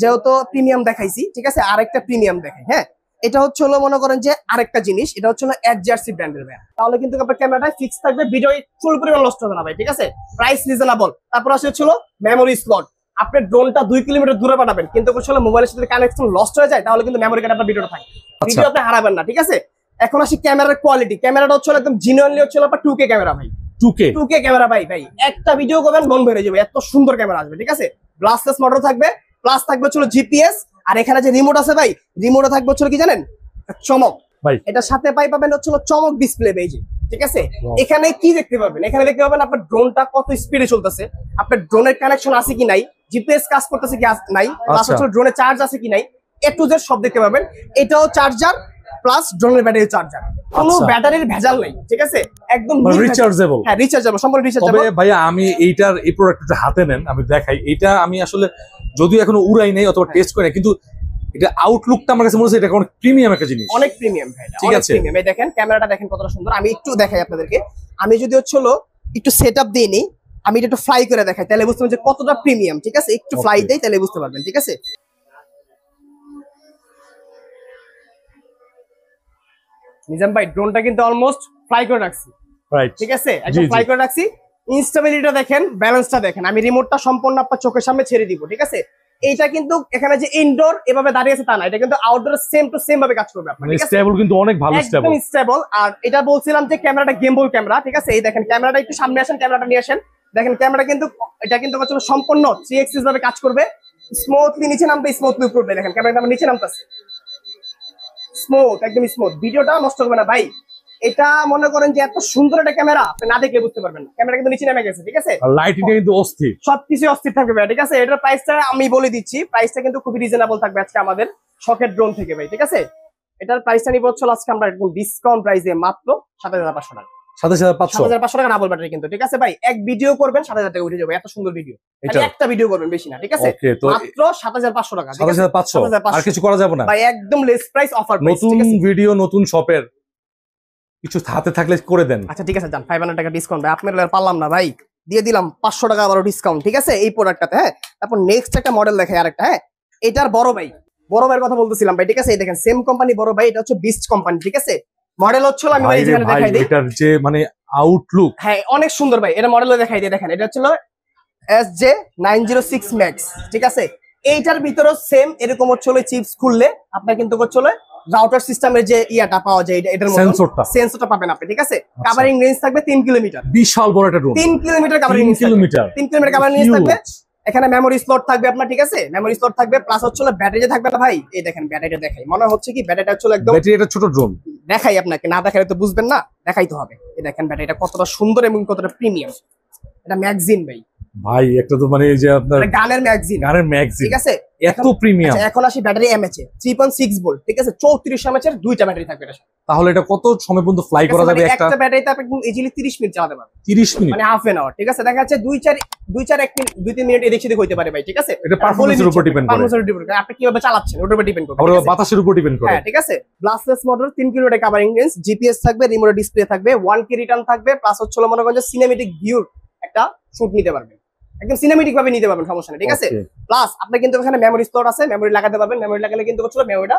যেহেতু প্রিমিয়াম দেখাইছি ঠিক আছে আরেকটা প্রিমিয়াম দেখাই হ্যাঁ এটা হচ্ছে হলো মনে করেন যে আরেকটা জিনিস এটা হচ্ছে হলো এডজার্সি ব্র্যান্ডের ব্যাগ তাহলে কিন্তু আপনার ক্যামেরাটা ফিক্স থাকবে ভিডিও ফুল পরিমাণ নষ্ট হবে না ভাই ঠিক আছে প্রাইস রিজনেবল তারপর আসলে ছিল মেমোরি স্লট আপনি ড্রোনটা দুই কিলোমিটার দূরে পাঠাবেন কিন্তু মোবাইলের সাথে কানেকশন লস্ট হয়ে যায় তাহলে কিন্তু মেমোরি কার্ড ভিডিওটা থাকে ভিডিও আচ্ছা। আপনি হারাবেন না ঠিক আছে এখন আসি ক্যামেরার কোয়ালিটি ক্যামেরাটা হচ্ছে একদম জিনুইনলি হচ্ছে আপনার টু কে ক্যামেরা ভাই একটা ভিডিও করবেন মন ভরে যাবে এত সুন্দর ক্যামেরা আসবে ঠিক আছে মোটর থাকবে প্লাস থাকবে জিপিএস আর এখানে যে রিমোট আছে ভাই রিমোটও থাকবে কি জানেন চমক এটা সাথে পাই পাবেন হচ্ছে চমক ডিসপ্লে পেয়েছে ঠিক আছে এখানে কি দেখতে পাবেন এখানে দেখতে পাবেন আপনার ড্রোনটা কত স্পিডে চলতেছে আপনার ড্রোনের কানেকশন আছে কি নাই জিপিএস কাজ করতেছে কি নাই প্লাস আচ্ছা। হচ্ছে ড্রোনে চার্জ আছে কি নাই এ টু জেড সব দেখতে পাবেন এটাও চার্জার প্লাস ড্রোনের ব্যাটারি চার্জার কোনো ব্যাটারির আচ্ছা। ভেজাল নাই ঠিক আছে একদম রিচার্জেবল মানে হ্যাঁ রিচার্জেবল সম্পূর্ণ রিচার্জেবল তবে ভাইয়া আমি এইটার এই প্রোডাক্টটা হাতে নেন আমি দেখাই এটা আমি আসলে যদিও এখনো উড়াই নাই অথবা টেস্ট হ্যাঁ। করে কিন্তু এটা আউটলুকটা আমার কাছে মনে হচ্ছে এটা কোন প্রিমিয়াম একটা জিনিস অনেক প্রিমিয়াম ভাই ঠিক আছে প্রিমিয়াম এই দেখেন ক্যামেরাটা দেখেন কতটা সুন্দর আমি একটু দেখাই আপনাদেরকে আমি যদি হচ্ছে হলো একটু সেটআপ দিয়ে নিই আমি এটা একটু ফ্লাই করে দেখাই তাহলে বুঝতে পারবেন যে কতটা প্রিমিয়াম ঠিক আছে একটু ফ্লাই দেয় তাহলে বুঝতে পারবেন ঠিক আছে নিজাম ভাই ড্রোনটা কিন্তু অলমোস্ট ফ্লাই করে রাখছি ঠিক আছে একদম ফ্লাই করে রাখছি ইনস্টেবিলিটিটা দেখেন ব্যালেন্সটা দেখেন আমি রিমোটটা সম্পূর্ণ আপনার চোখের সামনে ছেড়ে দিব ঠিক আছে এইটা কিন্তু এখানে যে ইনডোর এভাবে দাঁড়িয়ে আছে তা না এটা কিন্তু আউটডোর সেম টু সেম ভাবে কাজ করবে আপনার স্টেবল মানে কিন্তু অনেক ভালো স্টেবল একদম স্টেবল আর এটা বলছিলাম যে ক্যামেরাটা গেমবল ক্যামেরা ঠিক আছে এই দেখেন ক্যামেরাটা একটু সামনে আসেন ক্যামেরাটা নিয়ে আসেন দেখেন ক্যামেরা কিন্তু এটা কিন্তু সম্পূর্ণ থ্রি এক্সিস ভাবে কাজ করবে স্মুথলি নিচে নামবে স্মুথলি উপর উঠবে দেখেন ক্যামেরা নিচে নামতেছে স্মুথ একদম স্মুথ ভিডিওটা নষ্ট করবে না ভাই এটা মনে করেন যে এত সুন্দর একটা ক্যামেরা আপনি না দেখে বুঝতে পারবেন না ক্যামেরা কিন্তু নিচে নেমে গেছে ঠিক আছে লাইটিং কিন্তু অস্থির সবকিছু অস্থির থাকবে ভাই ঠিক আছে এটার প্রাইসটা আমি বলে দিচ্ছি প্রাইসটা কিন্তু খুবই রিজনেবল থাকবে আজকে আমাদের শখের ড্রোন থেকে ভাই ঠিক আছে এটার প্রাইসটা নিব হচ্ছে আজকে আমরা একদম ডিসকাউন্ট প্রাইসে মাত্র সাত হাজার পাঁচশো টাকা এক ভিডিও করবেন সাত হাজার টাকা উঠে সুন্দর ভিডিও একটা ভিডিও করবেন বেশি না ঠিক আছে পাঁচশো টাকা হাজার কিছু করা যাবে না ভাই একদম লেস প্রাইস অফার ভিডিও নতুন শপের কিছু হাতে থাকলে করে দেন আচ্ছা ঠিক আছে টাকা ডিসকাউন্ট আপনার পারলাম না ভাই দিয়ে দিলাম পাঁচশো টাকা আবারও ডিসকাউন্ট ঠিক আছে এই প্রোডাক্টটাতে হ্যাঁ তারপর নেক্সট একটা মডেল দেখাই আরেকটা হ্যাঁ এটার বড় ভাই বড় ভাইয়ের কথা বলতেছিলাম ভাই ঠিক আছে এই দেখেন সেম কোম্পানি বড় ভাই এটা হচ্ছে বিস্ট কোম্পানি ঠিক আছে মডেল হচ্ছে আমি ভাই এখানে দেখাই দিই এটার যে মানে আউটলুক হ্যাঁ অনেক সুন্দর ভাই এটা মডেল দেখাই দিই দেখেন এটা ছিল জিরো সিক্স ম্যাক্স ঠিক আছে এইটার ভিতরেও সেম এরকম হচ্ছিল চিপস খুললে আপনার কিন্তু হচ্ছে রাউটার সিস্টেমের যে ইয়াটা পাওয়া যায় এটা এটার মধ্যে সেন্সরটা সেন্সরটা পাবেন আপনি ঠিক আছে কভারিং আচ্ছা। রেঞ্জ থাকবে 3 কিলোমিটার বিশাল বড় একটা room 3 kilometre covering range 3 kilometre kilometre covering range থাকবে এখানে মেমোরি স্লট থাকবে আপনার ঠিক আছে মেমোরি স্লট থাকবে প্লাস হচ্ছে ব্যাটারি থাকবে না ভাই এই দেখেন ব্যাটারিটা দেখাই মনে হচ্ছে কি ব্যাটারিটা হচ্ছে একদম ব্যাটারি এটা ছোট ড্রোন দেখাই আপনাকে না দেখালে তো বুঝবেন না দেখাইতে হবে এই দেখেন ব্যাটারিটা কতটা সুন্দর এবং কতটা প্রিমিয়াম এটা ম্যাগজিন ভাই ভাই একটা তো মানে এই যে আপনার মানে গানের ম্যাগজিন গানের ম্যাগজিন ঠিক আছে এত প্রিমিয়াম আচ্ছা, এখন আসি ব্যাটারি এমএচ এ 3.6 ভোল্ট ঠিক আছে 34 এমএচ এর দুইটা ব্যাটারি থাকবে এটা তাহলে এটা কত সময় পর্যন্ত ফ্লাই করা যাবে মানে একটা একটা ব্যাটারিতে আপনি ইজিলি 30 মিনিট চালাতে পারবেন 30 মিনিট মানে হাফ এন আওয়ার ঠিক আছে দেখা যাচ্ছে দুই চার দুই চার এক মিনিট দুই তিন মিনিট এদিক সেদিক হইতে পারে ভাই ঠিক আছে এটা পারফরম্যান্সের উপর ডিপেন্ড করে পারফরম্যান্সের ডিপেন্ড করে আপনি কিভাবে চালাচ্ছেন ওটার উপর ডিপেন্ড করে আর বাতাসের উপর ডিপেন্ড করে হ্যাঁ ঠিক আছে ব্লাস্টলেস মডেল 3 কিলো টাকা কাভারিং রেঞ্জ জিপিএস থাকবে রিমোট ডিসপ্লে থাকবে 1 কে রিটার্ন থাকবে প্লাস হচ্ছে মনে করেন সিনেমেটিক ভিউ একটা শুট নিতে পারবেন একদম সিনেমেটিক ভাবে নিতে পারবেন সমস্যা নেই ঠিক আছে প্লাস আপনার কিন্তু ওখানে মেমোরি স্টোর আছে মেমোরি লাগাতে পারবেন মেমোরি লাগালে কিন্তু হচ্ছে মেমোরিটা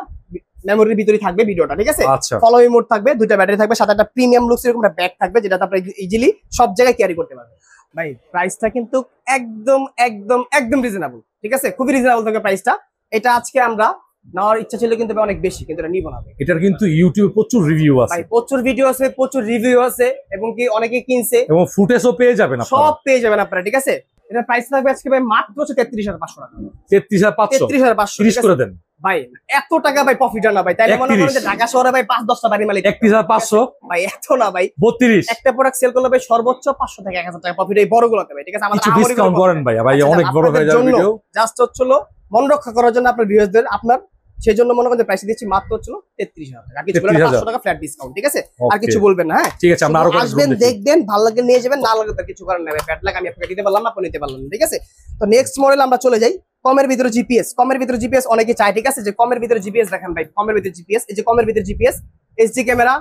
মেমোরির ভিতরে থাকবে ভিডিওটা ঠিক আছে ফলোই আচ্ছা। মোড থাকবে দুইটা ব্যাটারি থাকবে সাথে একটা প্রিমিয়াম লুকস এরকম একটা ব্যাগ থাকবে যেটা আপনি ইজিলি সব জায়গায় ক্যারি করতে পারবেন ভাই প্রাইসটা কিন্তু একদম একদম একদম রিজনেবল ঠিক আছে খুবই রিজনেবল থাকে প্রাইসটা এটা আজকে আমরা নেওয়ার ইচ্ছা ছিল কিন্তু অনেক বেশি কিন্তু এটা নিব না এটার কিন্তু ইউটিউবে প্রচুর রিভিউ আছে প্রচুর ভিডিও আছে প্রচুর রিভিউ আছে এবং কি অনেকে কিনছে এবং ফুটেজও পেয়ে যাবেন সব পেয়ে যাবেন আপনারা ঠিক আছে এটা প্রাইস থাকবে আজকে ভাই মাত্র হচ্ছে তেত্রিশ হাজার পাঁচশো টাকা তেত্রিশ হাজার পাঁচশো তেত্রিশ হাজার পাঁচশো তিরিশ করে দেন ভাই এত টাকা ভাই প্রফিট না ভাই তাইলে মনে করেন যে ঢাকা শহরে ভাই পাঁচ দশটা বাড়ি মালিক একত্রিশ হাজার পাঁচশো ভাই এত না ভাই বত্রিশ একটা প্রোডাক্ট সেল করলে ভাই সর্বোচ্চ পাঁচশো থেকে এক হাজার টাকা প্রফিট এই বড় গুলোতে ভাই ঠিক আছে আমাদের ডিসকাউন্ট করেন ভাই ভাই আচ্ছা, অনেক বড় হয়ে যাবে জাস্ট হচ্ছিল মন রক্ষা করার জন্য আপনার ভিউজদের আপনার সেই জন্য মনে করেন প্রাইস দিচ্ছি মাত্র হচ্ছিল তেত্রিশ হাজার ফ্ল্যাট ডিসকাউন্ট ঠিক আছে আর কিছু বলবেন না হ্যাঁ ঠিক আছে আসবেন দেখবেন ভালো লাগে নিয়ে যাবেন না লাগে তার কিছু কারণ নেবে ফ্যাট লাগে আমি আপনাকে দিতে পারলাম না আপনি নিতে পারলাম ঠিক আছে তো নেক্সট মডেল আমরা চলে যাই কমের ভিতরে জিপিএস কমের ভিতরে জিপিএস অনেকে চায় ঠিক আছে যে কমের ভিতরে জিপিএস দেখেন ভাই কমের ভিতরে জিপিএস এই যে কমের ভিতরে GPS SD camera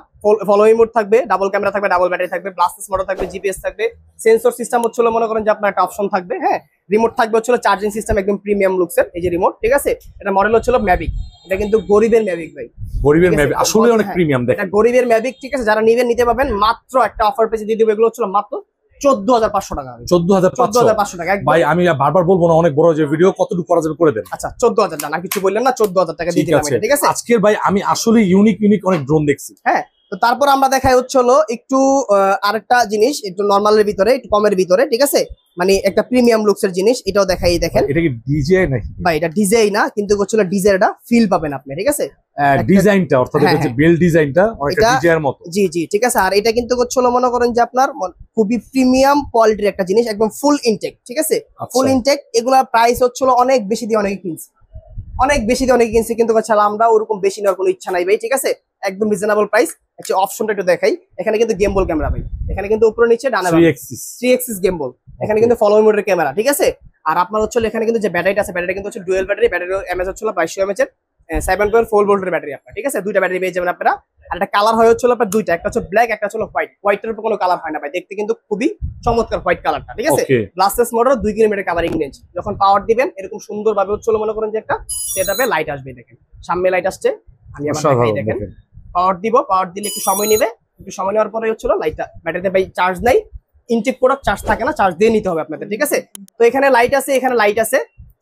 following mode থাকবে ডাবল ক্যামেরা থাকবে ডাবল ব্যাটারি থাকবে ব্লাস্টেস মোড থাকবে জিপিএস থাকবে সেন্সর সিস্টেম হচ্ছিল মনে করেন যে আপনার একটা অপশন থাকবে হ্যাঁ রিমোট থাকবে হচ্ছিল চার্জিং সিস্টেম একদম প্রিমিয়াম লুকসের এই যে রিমোট ঠিক আছে এটা মডেল হচ্ছিল ম্যাভিক এটা কিন্তু গরিবের ম্যাভিক ভাই গরিবের ম্যাভিক আসলে অনেক প্রিমিয়াম দেখেন গরিবের ম্যাভিক ঠিক আছে যারা নিবেন নিতে পারবেন মাত্র একটা অফার পেজে দিয়ে দেবো এগুলো হচ্ছিল মাত্র চোদ্দ হাজার পাঁচশো টাকা চোদ্দ হাজার চোদ্দ হাজার পাঁচশো টাকা ভাই আমি বলবো না অনেক বড় ভিডিও কতটুকু করা করে আচ্ছা চোদ্দ হাজার না কিছু বললেন না চোদ্দ হাজার টাকা ঠিক আছে ভাই আমি আসলে ইউনিক ইউনিক অনেক ড্রোন দেখছি হ্যাঁ তো তারপর আমরা দেখাই হচ্ছে একটু আরেকটা জিনিস একটু নর্মালের ভিতরে একটু কমের ভিতরে ঠিক আছে মানে একটা প্রিমিয়াম এর জিনিস এটাও দেখাই দেখেন এটা কি ডিজে ভাই এটা ডিজেই না কিন্তু হচ্ছে এটা ফিল পাবেন আপনি ঠিক আছে ডিজাইনটা অর্থাৎ হ্যাঁ, হচ্ছে বেল হ্যাঁ। ডিজাইনটা অনেকটা ডিজাইনের মতো জি জি ঠিক আছে আর এটা কিন্তু হচ্ছিল মনে করেন যে আপনার খুবই প্রিমিয়াম কোয়ালিটির একটা জিনিস একদম ফুল ইনটেক ঠিক আছে ফুল ইনটেক এগুলা প্রাইস হচ্ছে অনেক বেশি দিয়ে অনেক কিনছে অনেক বেশি দিয়ে অনেক কিনছে কিন্তু হচ্ছে আমরা ওরকম বেশি নেওয়ার কোনো ইচ্ছা নাই ভাই ঠিক আছে একদম রিজনেবল প্রাইস একটা অপশনটা একটু দেখাই এখানে কিন্তু গেম বল ক্যামেরা ভাই এখানে কিন্তু উপরে নিচে ডানা থ্রি এক্সিস গেম বল এখানে কিন্তু ফলোয়িং মোডের ক্যামেরা ঠিক আছে আর আপনার হচ্ছে এখানে কিন্তু যে ব্যাটারিটা আছে ব্যাটারি কিন্তু হচ্ছে ডুয়েল ব্যাটারি ব্যাটারি এমএস হচ্ছে বাইশো এমএচ এর সেভেন পয়েন্ট ফোর ভোল্টের ব্যাটারি আপনার ঠিক আছে দুইটা ব্যাটারি পেয়ে যাবেন আপনারা আর একটা কালার হয় হচ্ছিল আপনার দুইটা একটা হচ্ছে ব্ল্যাক একটা হচ্ছে হোয়াইট হোয়াইটের উপর কোনো কালার হয় না ভাই দেখতে কিন্তু খুবই চমৎকার হোয়াইট কালারটা ঠিক আছে গ্লাসেস মোটর দুই কিলোমিটার কাভারিং রেঞ্জ যখন পাওয়ার দিবেন এরকম সুন্দরভাবে হচ্ছিল মনে করেন যে একটা সেট লাইট আসবে দেখেন সামনে লাইট আসছে আমি আমার দেখেন পাওয়ার দিব পাওয়ার দিলে একটু সময় নেবে একটু সময় নেওয়ার পরে হচ্ছিল লাইট ব্যাটারিতে ভাই চার্জ নাই ইনটেক প্রোডাক্ট চার্জ থাকে না চার্জ দিয়ে নিতে হবে আপনাদের ঠিক আছে তো এখানে লাইট আছে এখানে লাইট আছে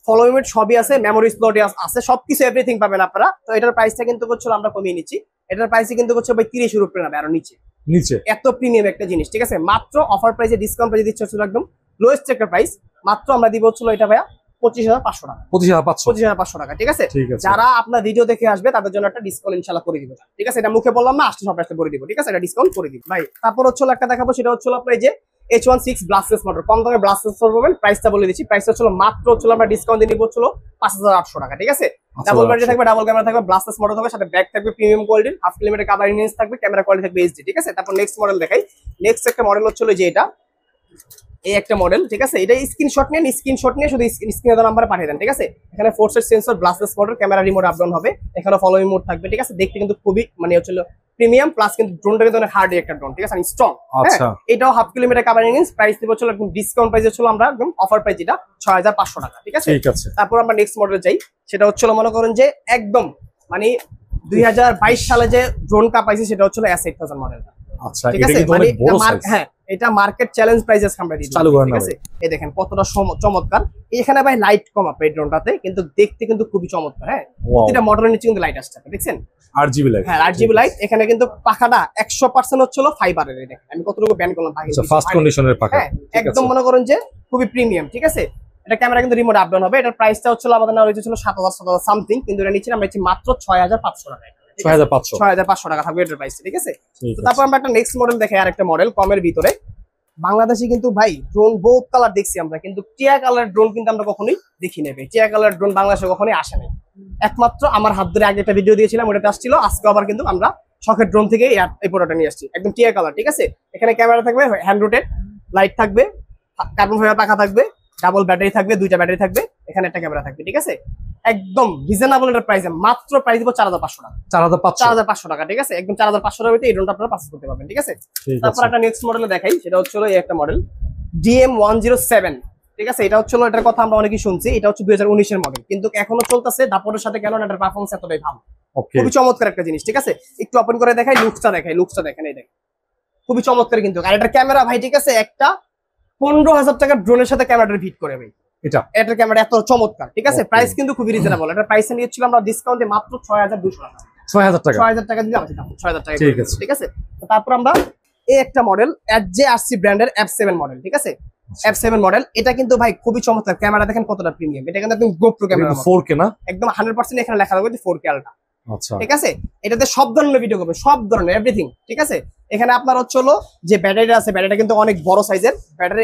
ফলোইমেট সবই আছে মেমোরি স্লট আছে সবকিছু এভরিথিং পাবেন আপনারা তো এটার প্রাইসটা কিন্তু হচ্ছে আমরা কমিয়ে নিচ্ছি এটার প্রাইসে কিন্তু হচ্ছে ভাই তিরিশ রুপে নামে আরো নিচে নিচে এত প্রিমিয়াম একটা জিনিস ঠিক আছে মাত্র অফার প্রাইসে ডিসকাউন্ট প্রাইসে দিচ্ছে হচ্ছিল একদম লোয়েস্ট একটা প্রাইস মাত্র আমরা দিব হচ্ছিল এটা ভাইয়া পঁচিশ হাজার পাঁচশো টাকা পঁচিশ হাজার পাঁচশো টাকা ঠিক আছে যারা আপনার ভিডিও দেখে আসবে তাদের জন্য একটা ডিসকাউন্ট ইনশাল্লাহ করে দিব ঠিক আছে এটা মুখে বললাম না আসতে সব করে দিব ঠিক আছে এটা ডিসকাউন্ট করে দিব ভাই তারপর হচ্ছে একটা দেখাবো সেটা হচ্ছিল আপনার যে এইচ ওয়ান সিক্স ব্লাস্টেস মোটর কম দামে ব্লাস্টেস মোটর পাবেন প্রাইসটা বলে দিচ্ছি প্রাইসটা ছিল মাত্র ছিল আমরা ডিসকাউন্ট দিয়ে নিব ছিল পাঁচ হাজার আটশো টাকা ঠিক আছে ডাবল আচ্ছা, ব্যাটারি আচ্ছা। থাকবে ডাবল ক্যামেরা থাকবে ব্লাস্টেস মোটর থাকবে সাথে ব্যাক থাকবে প্রিমিয়াম কোয়ালিটির হাফ কিলোমিটার কাবার ইন্ডিয়েন্স থাকবে ক্যামেরা কোয়ালিটি থাকবে এইচডি ঠিক আছে তারপর নেক্সট মডেল দেখাই নেক্সট একটা মডেল হচ্ছিল যে এটা এই একটা মডেল ঠিক আছে এটা স্ক্রিনশট নেন স্ক্রিনশট নিয়ে শুধু স্ক্রিন দেওয়া নাম্বারে পাঠিয়ে দেন ঠিক আছে এখানে ফোর্সের সেন্সর ব্লাস্টেস মোটর ক্যামেরা রিমোট আপডাউন হবে এখানে ফলোইং মোড থাকবে ঠিক আছে দেখতে কিন্তু খুবই মানে হচ্ছিল প্রিমিয়াম প্লাস কিন্তু ড্রোনটা কিন্তু অনেক হার্ড একটা ড্রোন ঠিক আছে স্ট্রং মানে হ্যাঁ? আচ্ছা। এটাও half kilometre covering range price দিব চলো একদম ডিসকাউন্ট প্রাইসে ছিল আমরা একদম অফার প্রাইস এটা ছয় টাকা ঠিক আছে তারপর আমরা নেক্সট মডেল যাই সেটা হচ্ছিল মনে করেন যে একদম মানে দুই সালে যে ড্রোনটা পাইছে সেটা হচ্ছিল এস এইট থাউজেন্ড মডেলটা ঠিক আছে মানে হ্যাঁ এটা মার্কেট চ্যালেঞ্জ প্রাইস আজকে আমরা দিচ্ছি চালু ঠিক আছে এই দেখেন কতটা চমৎকার এখানে ভাই লাইট কম আপনি ড্রোনটাতে কিন্তু দেখতে কিন্তু খুবই চমৎকার হ্যাঁ এটা মোটরের নিচে কিন্তু লাইট আসছে দেখছেন আরজিবি লাইট হ্যাঁ আরজিবি লাইট এখানে কিন্তু পাখাটা 100% হচ্ছে হলো ফাইবারের এটা আমি কতটুকু ব্যান করলাম আচ্ছা ফার্স্ট কন্ডিশনের পাখা হ্যাঁ, একদম মনে করেন যে খুবই প্রিমিয়াম ঠিক আছে এটা ক্যামেরা কিন্তু রিমোট আপডাউন হবে এটার প্রাইসটা হচ্ছে আমাদের না রয়েছে ছিল 7000 হাজার সামথিং কিন্তু এটা নিচে আমরা মাত্র 6500 টাকা টাকা থাকবে ঠিক আছে তারপর আমরা একটা নেক্সট মডেল দেখে আরেকটা মডেল ভিতরে কিন্তু ভাই ড্রোন কালার দেখছি আমরা কিন্তু টিয়া কালার ড্রোন কিন্তু আমরা কখনোই দেখি নেবে টিয়া কালার ড্রোন বাংলাদেশে কখনোই একমাত্র আমার হাত ধরে আগে একটা ভিডিও দিয়েছিলাম ওটা আসছিল আজকে আবার কিন্তু আমরা শখের ড্রোন থেকে এই নিয়ে আসছি একদম টিয়া কালার ঠিক আছে এখানে ক্যামেরা থাকবে হ্যান্ড রোটেড লাইট থাকবে কার্বন ফাইবার পাখা থাকবে ডাবল ব্যাটারি থাকবে দুইটা ব্যাটারি থাকবে এখানে একটা ক্যামেরা থাকবে ঠিক আছে একদম রিজনেবল এর প্রাইসে মাত্র প্রাইস দিব চার হাজার পাঁচশো টাকা চার হাজার চার হাজার পাঁচশো টাকা ঠিক আছে একদম চার হাজার পাঁচশো টাকা এই ড্রোনটা আপনারা পার্চেস করতে পারবেন ঠিক আছে তারপর একটা নেক্সট মডেল দেখাই সেটা হচ্ছে এই একটা মডেল ডিএম ওয়ান ঠিক আছে এটা হচ্ছে এটার কথা আমরা অনেকেই শুনছি এটা হচ্ছে দুই হাজার উনিশের মডেল কিন্তু এখনো চলতেছে দাপটের সাথে গেল এটার পারফরমেন্স এতটাই ভালো খুবই চমৎকার একটা জিনিস ঠিক আছে একটু ওপেন করে দেখাই লুকসটা দেখাই লুকসটা দেখেন এই দেখেন খুবই চমৎকার কিন্তু আর এটার ক্যামেরা ভাই ঠিক আছে একটা পনেরো হাজার টাকার ড্রোনের সাথে ক্যামেরাটা ভিট করে ভাই এটা ক্যামেরা এত চমৎকার ঠিক আছে প্রাইস কিন্তু খুবই প্রাইস নিয়েছিল আমরা মাত্র ছয় হাজার ছয় হাজার টাকা হাজার টাকা ছয় হাজার টাকা ঠিক আছে তারপর আমরা একটা মডেল ব্র্যান্ডের সেভেন মডেল ঠিক আছে সেভেন আচ্ছা। মডেল এটা কিন্তু ভাই খুবই চমৎকার ক্যামেরা দেখেন কতটা প্রিমিয়াম এটা কিন্তু একদম ক্যামেরা ফোর কে না একদম হান্ড্রেড পার্সেন্ট এখানে লেখা থাকবে ফোর কে আচ্ছা। ঠিক আছে এটাতে সব ধরনের ভিডিও করবে সব ধরনের এভরিথিং ঠিক আছে এখানে আপনার হচ্ছে হলো যে ব্যাটারি আছে ব্যাটারিটা কিন্তু অনেক বড় সাইজের ব্যাটারি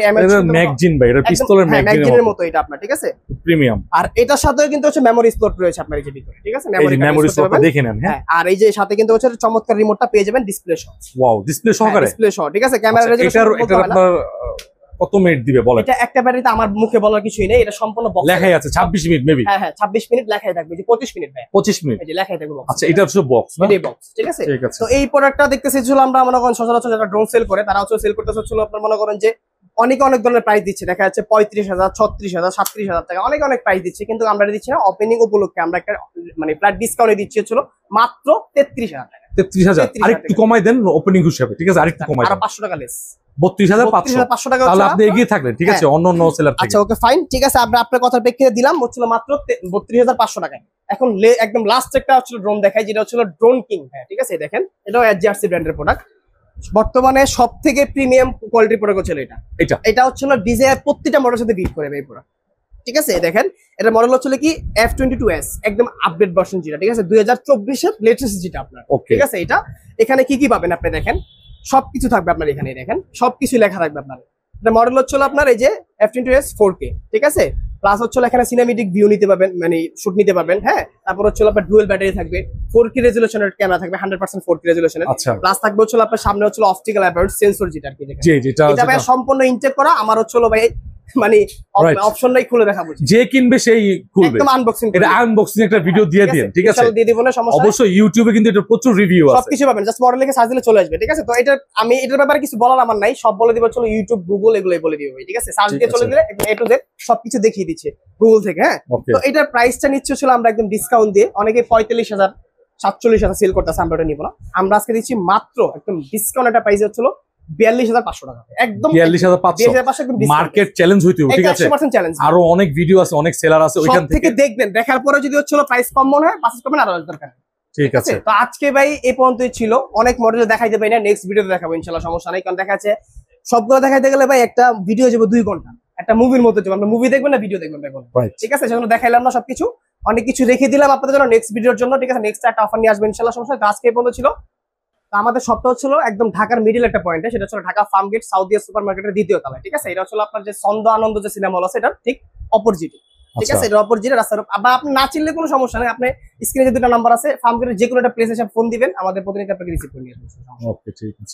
ম্যাগজিন ভাই এটা পিস্তলের ম্যাগজিনের মতো এটা আপনার ঠিক আছে প্রিমিয়াম আর এটার সাথেও কিন্তু হচ্ছে মেমোরি স্লট রয়েছে আপনার এই যে ভিতরে ঠিক আছে মেমোরি মেমোরি দেখে নেন হ্যাঁ।, হ্যাঁ আর এই যে সাথে কিন্তু হচ্ছে চমৎকার রিমোটটা পেয়ে যাবেন ডিসপ্লে সহ ওয়াও হ্যাঁ, ডিসপ্লে সহকারে ডিসপ্লে সহ ঠিক আছে ক্যামেরা রেজোলিউশন এটা আপনার কত মিনিট দিবে বলেন এটা একটা ব্যাটারিতে আমার মুখে বলার কিছুই নেই এটা সম্পূর্ণ বক্স লেখাই আছে 26 মিনিট মেবি হ্যাঁ হ্যাঁ 26 মিনিট লেখাই থাকবে যে 25 মিনিট ভাই 25 মিনিট এই যে লেখাই থাকবে বক্স আচ্ছা এটা হচ্ছে বক্স না এই বক্স ঠিক আছে তো এই প্রোডাক্টটা দেখতেছি ছিল আমরা মনে করেন সচরাচর যারা ড্রোন সেল করে তারা হচ্ছে সেল করতেছে ছিল আপনারা মনে করেন যে অনেকে অনেক ধরনের প্রাইস দিচ্ছে দেখা যাচ্ছে পঁয়ত্রিশ হাজার ছত্রিশ হাজার সাতত্রিশ হাজার টাকা অনেক অনেক প্রাইস দিচ্ছে কিন্তু আমরা দিচ্ছি না ওপেনিং উপলক্ষে আমরা একটা মানে প্রায় ডিসকাউন্টে দিচ্ছি হচ্ছিল মাত্র তেত্রিশ হাজার টাকা তেত্রিশ হাজার আরেকটু কমাই দেন ওপেনিং হিসাবে ঠিক আছে আরেকটু আচ্ছা, কমাই পাঁচশো টাকা লেস বত্রিশ হাজার পাঁচশো টাকা এগিয়ে ঠিক আছে হ্যাঁ। অন্য অন্য আচ্ছা, ঠিক আছে আমরা আপনার দিলাম মাত্র বত্রিশ হাজার পাঁচশো টাকায় এখন একদম লাস্ট একটা হচ্ছিল ড্রোন দেখায় যেটা ড্রোন কিং হ্যাঁ ঠিক আছে দেখেন ব্র্যান্ডের প্রোডাক্ট বর্তমানে সব থেকে প্রিমিয়াম কোয়ালিটির প্রোডাক্ট হচ্ছিল এটা এটা এটা হচ্ছে ডিজায়ার প্রতিটা মোটর সাথে বিট করে এই প্রোডাক্ট ঠিক আছে দেখেন এটা মডেল হচ্ছে কি এফ টোয়েন্টি টু এস একদম আপডেট ভার্সন যেটা ঠিক আছে দুই হাজার লেটেস্ট যেটা আপনার ঠিক আছে এটা এখানে কি কি পাবেন আপনি দেখেন সবকিছু থাকবে আপনার এখানে দেখেন সবকিছু লেখা থাকবে আপনার এটা মডেল হচ্ছে আপনার এই যে F twenty S four K ঠিক আছে প্লাস হচ্ছে এখানে সিনেমেটিক ভিউ নিতে পারবেন মানে শুট নিতে পারবেন হ্যাঁ তারপর হচ্ছে আপনার ডুয়েল ব্যাটারি থাকবে ফোর কি রেজুলেশনের ক্যামেরা থাকবে হান্ড্রেড পার্সেন্ট ফোর কি রেজুলেশনের প্লাস থাকবে হচ্ছে আপনার সামনে হচ্ছে অপটিক্যাল অ্যাপার্ট সেন্সর যেটা আর কি সম্পূর্ণ ইনটেক করা আমার হচ্ছে ভাই মানে অপশন নাই খুলে যে কিনবে সেই খুলবে একদম আনবক্সিং এটা আনবক্সিং একটা ভিডিও দিয়ে দেন ঠিক আছে দিয়ে দিব না সমস্যা অবশ্যই ইউটিউবে কিন্তু এটা প্রচুর রিভিউ আছে সবকিছু পাবেন জাস্ট মডেল লিখে সার্চ দিলে চলে আসবে ঠিক আছে তো এটা আমি এটার ব্যাপারে কিছু বলার আমার নাই সব বলে দিব চলো ইউটিউব গুগল এগুলাই বলে দিব ঠিক আছে সার্চ দিয়ে চলে দিলে এ টু জেড সবকিছু দেখিয়ে দিচ্ছে গুগল থেকে হ্যাঁ তো এটার প্রাইসটা নিচ্ছে ছিল আমরা একদম ডিসকাউন্ট দিয়ে অনেকে পঁয়তাল্লিশ হাজার সাতচল্লিশ হাজার সেল করতেছে আমরা ওটা নিব না আমরা আজকে দিচ্ছি মাত্র একদম ডিসকাউন্ট একটা প্রাইস হচ্ছিল বিয়াল্লিশ হাজার পাঁচশো টাকা বিয়াল্লিশ হাজার মার্কেট চ্যালেঞ্জ চ্যালেঞ্জ অনেক ভিডিও আছে অনেক সেলার থেকে দেখবেন দেখার পরে যদি ছিল অনেক মডেল না নেক্সট সমস্যা নাই সবগুলো দেখাইতে গেলে ভাই একটা ভিডিও যাবো দুই ঘন্টা একটা মুভির মতো মুভি দেখবেন না ভিডিও দেখবেন ঠিক আছে সেজন্য দেখাইলাম না সবকিছু অনেক কিছু রেখে দিলাম আপনাদের জন্য নেক্সট ভিডিওর জন্য ঠিক আছে নেক্সট একটা অফার নিয়ে আসবেন আজকে পর্যন্ত ছিল আমাদের শপটা হচ্ছিল একদম ঢাকার মিডিল একটা পয়েন্টে সেটা হচ্ছিল ঢাকা ফার্ম গেট সাউদিয়া সুপার মার্কেটের দ্বিতীয় তলায় ঠিক আছে এটা হচ্ছিল আপনার যে ছন্দ আনন্দ যে সিনেমা হল সেটা ঠিক অপরজিটে ঠিক আছে এটা অপরজিটে আচ্ছা। রাস্তার বা আপনি না চিনলে কোনো সমস্যা নেই আপনি স্ক্রিনে যে দুটো নাম্বার আছে ফার্ম গেটের যে কোনো একটা এসে ফোন দিবেন আমাদের প্রতিনিধি আপনাকে রিসিভ করে নিয়ে আসবেন ওকে ঠিক আছে